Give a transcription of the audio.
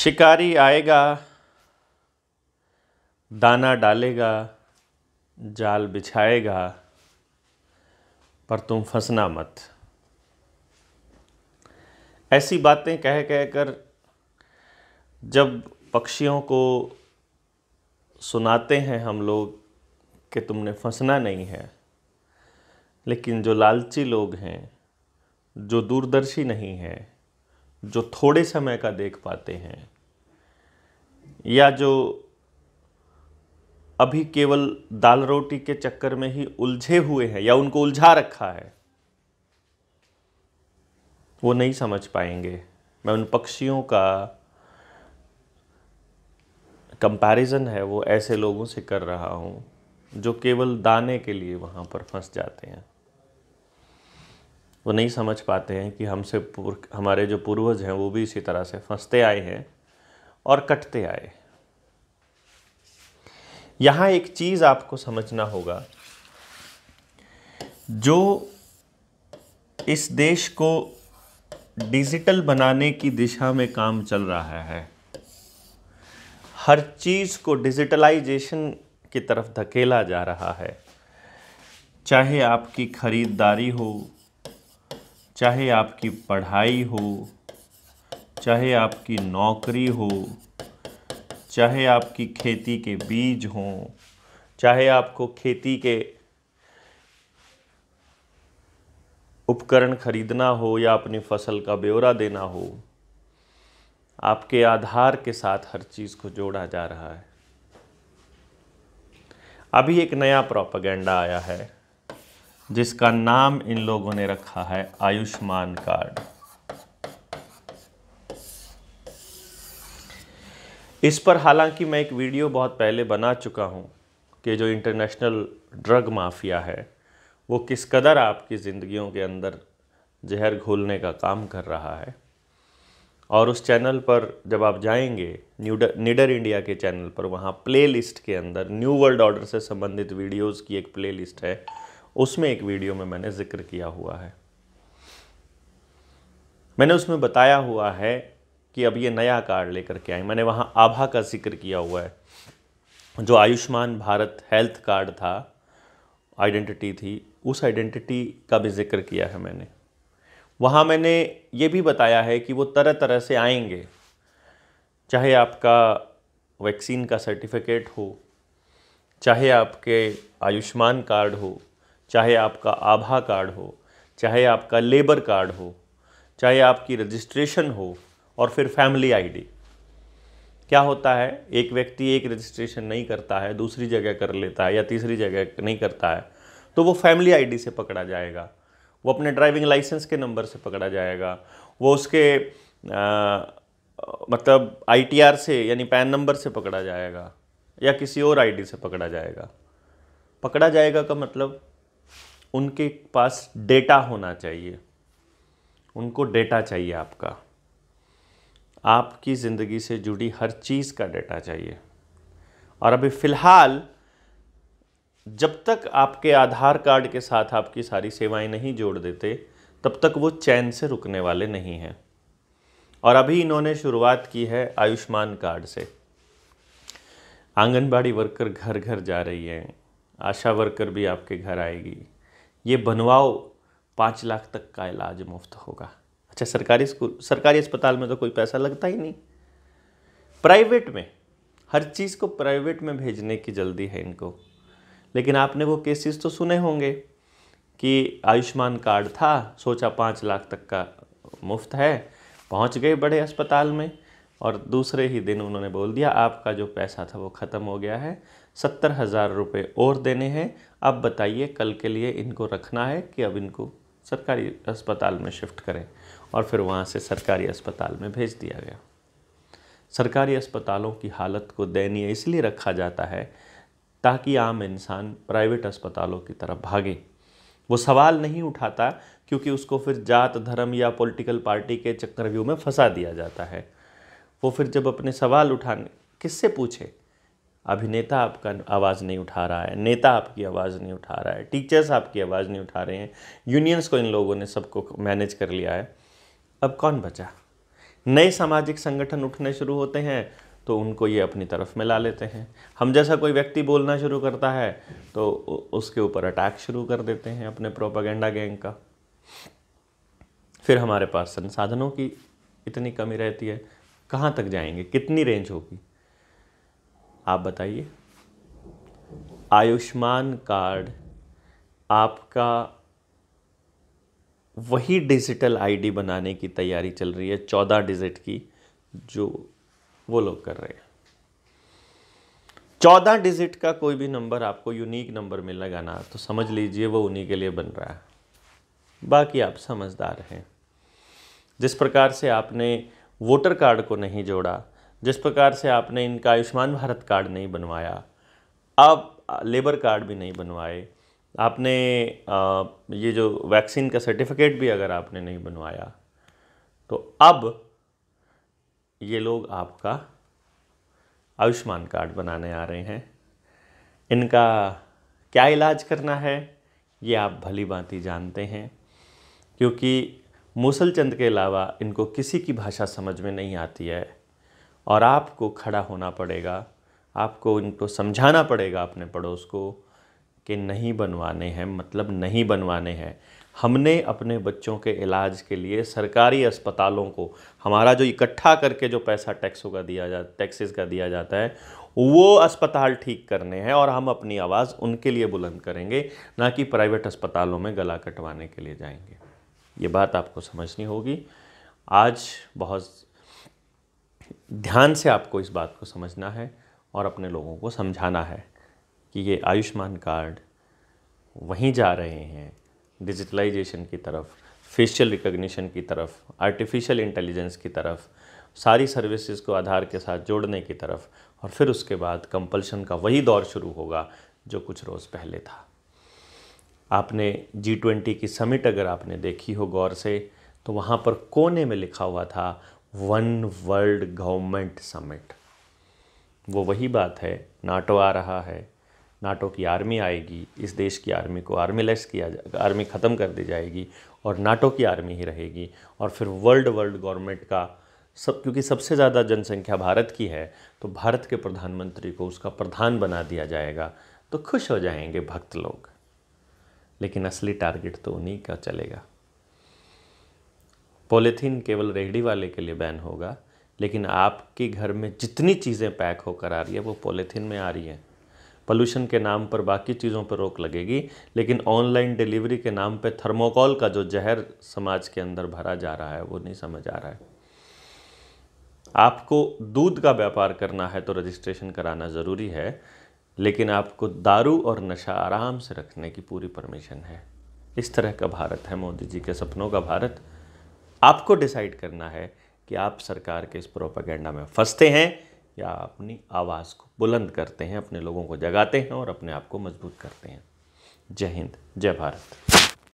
शिकारी आएगा दाना डालेगा जाल बिछाएगा पर तुम फंसना मत ऐसी बातें कह कह कर जब पक्षियों को सुनाते हैं हम लोग कि तुमने फंसना नहीं है लेकिन जो लालची लोग हैं जो दूरदर्शी नहीं हैं जो थोड़े समय का देख पाते हैं या जो अभी केवल दाल रोटी के चक्कर में ही उलझे हुए हैं या उनको उलझा रखा है वो नहीं समझ पाएंगे मैं उन पक्षियों का कंपैरिजन है वो ऐसे लोगों से कर रहा हूँ जो केवल दाने के लिए वहाँ पर फंस जाते हैं वो नहीं समझ पाते हैं कि हमसे हमारे जो पूर्वज हैं वो भी इसी तरह से फंसते आए हैं और कटते आए यहाँ एक चीज़ आपको समझना होगा जो इस देश को डिजिटल बनाने की दिशा में काम चल रहा है हर चीज़ को डिजिटलाइजेशन की तरफ धकेला जा रहा है चाहे आपकी ख़रीदारी हो चाहे आपकी पढ़ाई हो चाहे आपकी नौकरी हो चाहे आपकी खेती के बीज हों चाहे आपको खेती के उपकरण खरीदना हो या अपनी फसल का ब्यौरा देना हो आपके आधार के साथ हर चीज़ को जोड़ा जा रहा है अभी एक नया प्रोपागेंडा आया है जिसका नाम इन लोगों ने रखा है आयुष्मान कार्ड इस पर हालांकि मैं एक वीडियो बहुत पहले बना चुका हूं कि जो इंटरनेशनल ड्रग माफिया है वो किस कदर आपकी ज़िंदगियों के अंदर जहर घोलने का काम कर रहा है और उस चैनल पर जब आप जाएंगे न्यूडर निडर इंडिया के चैनल पर वहाँ प्लेलिस्ट के अंदर न्यू वर्ल्ड ऑर्डर से संबंधित वीडियोस की एक प्लेलिस्ट है उसमें एक वीडियो में मैंने जिक्र किया हुआ है मैंने उसमें बताया हुआ है कि अब ये नया कार्ड लेकर के आए मैंने वहाँ आभा का जिक्र किया हुआ है जो आयुष्मान भारत हेल्थ कार्ड था आइडेंटिटी थी उस आइडेंटिटी का भी जिक्र किया है मैंने वहाँ मैंने ये भी बताया है कि वो तरह तरह से आएंगे चाहे आपका वैक्सीन का सर्टिफिकेट हो चाहे आपके आयुष्मान कार्ड हो चाहे आपका आभा कार्ड हो चाहे आपका लेबर कार्ड हो चाहे आपकी रजिस्ट्रेशन हो और फिर फैमिली आईडी क्या होता है एक व्यक्ति एक रजिस्ट्रेशन नहीं करता है दूसरी जगह कर लेता है या तीसरी जगह नहीं करता है तो वो फैमिली आईडी से पकड़ा जाएगा वो अपने ड्राइविंग लाइसेंस के नंबर से पकड़ा जाएगा वो उसके आ, मतलब आई से यानी पैन नंबर से पकड़ा जाएगा या किसी और आईडी से पकड़ा जाएगा पकड़ा जाएगा का मतलब उनके पास डेटा होना चाहिए उनको डेटा चाहिए आपका आपकी ज़िंदगी से जुड़ी हर चीज़ का डेटा चाहिए और अभी फ़िलहाल जब तक आपके आधार कार्ड के साथ आपकी सारी सेवाएं नहीं जोड़ देते तब तक वो चैन से रुकने वाले नहीं हैं और अभी इन्होंने शुरुआत की है आयुष्मान कार्ड से आंगनबाड़ी वर्कर घर घर जा रही हैं आशा वर्कर भी आपके घर आएगी ये बनवाओ पाँच लाख तक का इलाज मुफ्त होगा अच्छा सरकारी स्कूल सरकारी अस्पताल में तो कोई पैसा लगता ही नहीं प्राइवेट में हर चीज़ को प्राइवेट में भेजने की जल्दी है इनको लेकिन आपने वो केसेस तो सुने होंगे कि आयुष्मान कार्ड था सोचा पाँच लाख तक का मुफ्त है पहुंच गए बड़े अस्पताल में और दूसरे ही दिन उन्होंने बोल दिया आपका जो पैसा था वो ख़त्म हो गया है सत्तर हज़ार रुपये और देने हैं अब बताइए कल के लिए इनको रखना है कि अब इनको सरकारी अस्पताल में शिफ्ट करें और फिर वहाँ से सरकारी अस्पताल में भेज दिया गया सरकारी अस्पतालों की हालत को दयनीय इसलिए रखा जाता है ताकि आम इंसान प्राइवेट अस्पतालों की तरफ भागे वो सवाल नहीं उठाता क्योंकि उसको फिर जात धर्म या पॉलिटिकल पार्टी के चक्रव्यूह में फंसा दिया जाता है वो फिर जब अपने सवाल उठाने किससे पूछे अभिनेता आपका आवाज़ नहीं उठा रहा है नेता आपकी आवाज़ नहीं उठा रहा है टीचर्स आपकी आवाज़ नहीं उठा रहे हैं यूनियंस को इन लोगों ने सबको मैनेज कर लिया है अब कौन बचा नए सामाजिक संगठन उठने शुरू होते हैं तो उनको ये अपनी तरफ में ला लेते हैं हम जैसा कोई व्यक्ति बोलना शुरू करता है तो उसके ऊपर अटैक शुरू कर देते हैं अपने प्रोपागेंडा गैंग का फिर हमारे पास संसाधनों की इतनी कमी रहती है कहाँ तक जाएंगे कितनी रेंज होगी आप बताइए आयुष्मान कार्ड आपका वही डिजिटल आईडी बनाने की तैयारी चल रही है चौदह डिजिट की जो वो लोग कर रहे हैं चौदह डिजिट का कोई भी नंबर आपको यूनिक नंबर में लगाना तो समझ लीजिए वो उन्हीं के लिए बन रहा है बाकी आप समझदार हैं जिस प्रकार से आपने वोटर कार्ड को नहीं जोड़ा जिस प्रकार से आपने इनका आयुष्मान भारत कार्ड नहीं बनवाया आप लेबर कार्ड भी नहीं बनवाए आपने ये जो वैक्सीन का सर्टिफिकेट भी अगर आपने नहीं बनवाया तो अब ये लोग आपका आयुष्मान कार्ड बनाने आ रहे हैं इनका क्या इलाज करना है ये आप भली भांति जानते हैं क्योंकि मूसलचंद के अलावा इनको किसी की भाषा समझ में नहीं आती है और आपको खड़ा होना पड़ेगा आपको इनको समझाना पड़ेगा अपने पड़ोस को कि नहीं बनवाने हैं मतलब नहीं बनवाने हैं हमने अपने बच्चों के इलाज के लिए सरकारी अस्पतालों को हमारा जो इकट्ठा करके जो पैसा टैक्सों का दिया जा टैक्सेस का दिया जाता है वो अस्पताल ठीक करने हैं और हम अपनी आवाज़ उनके लिए बुलंद करेंगे ना कि प्राइवेट अस्पतालों में गला कटवाने के लिए जाएंगे ये बात आपको समझनी होगी आज बहुत ध्यान से आपको इस बात को समझना है और अपने लोगों को समझाना है कि ये आयुष्मान कार्ड वहीं जा रहे हैं डिजिटलाइजेशन की तरफ फेशियल रिकग्निशन की तरफ आर्टिफिशियल इंटेलिजेंस की तरफ सारी सर्विसेज को आधार के साथ जोड़ने की तरफ और फिर उसके बाद कंपल्शन का वही दौर शुरू होगा जो कुछ रोज़ पहले था आपने जी ट्वेंटी की समिट अगर आपने देखी हो गौर से तो वहाँ पर कोने में लिखा हुआ था वन वर्ल्ड गवर्नमेंट समिट वो वही बात है नाटो आ रहा है नाटो की आर्मी आएगी इस देश की आर्मी को आर्मीलेस किया आर्मी ख़त्म कर दी जाएगी और नाटो की आर्मी ही रहेगी और फिर वर्ल्ड वर्ल्ड गवर्नमेंट का सब क्योंकि सबसे ज़्यादा जनसंख्या भारत की है तो भारत के प्रधानमंत्री को उसका प्रधान बना दिया जाएगा तो खुश हो जाएंगे भक्त लोग लेकिन असली टारगेट तो उन्हीं का चलेगा पॉलीथीन केवल रेहड़ी वाले के लिए बैन होगा लेकिन आपके घर में जितनी चीज़ें पैक होकर आ रही है वो पॉलीथीन में आ रही हैं पोल्यूशन के नाम पर बाकी चीज़ों पर रोक लगेगी लेकिन ऑनलाइन डिलीवरी के नाम पर थर्मोकॉल का जो जहर समाज के अंदर भरा जा रहा है वो नहीं समझ आ रहा है आपको दूध का व्यापार करना है तो रजिस्ट्रेशन कराना ज़रूरी है लेकिन आपको दारू और नशा आराम से रखने की पूरी परमिशन है इस तरह का भारत है मोदी जी के सपनों का भारत आपको डिसाइड करना है कि आप सरकार के इस प्रोपागेंडा में फंसते हैं या अपनी आवाज़ को बुलंद करते हैं अपने लोगों को जगाते हैं और अपने आप को मजबूत करते हैं जय हिंद जय भारत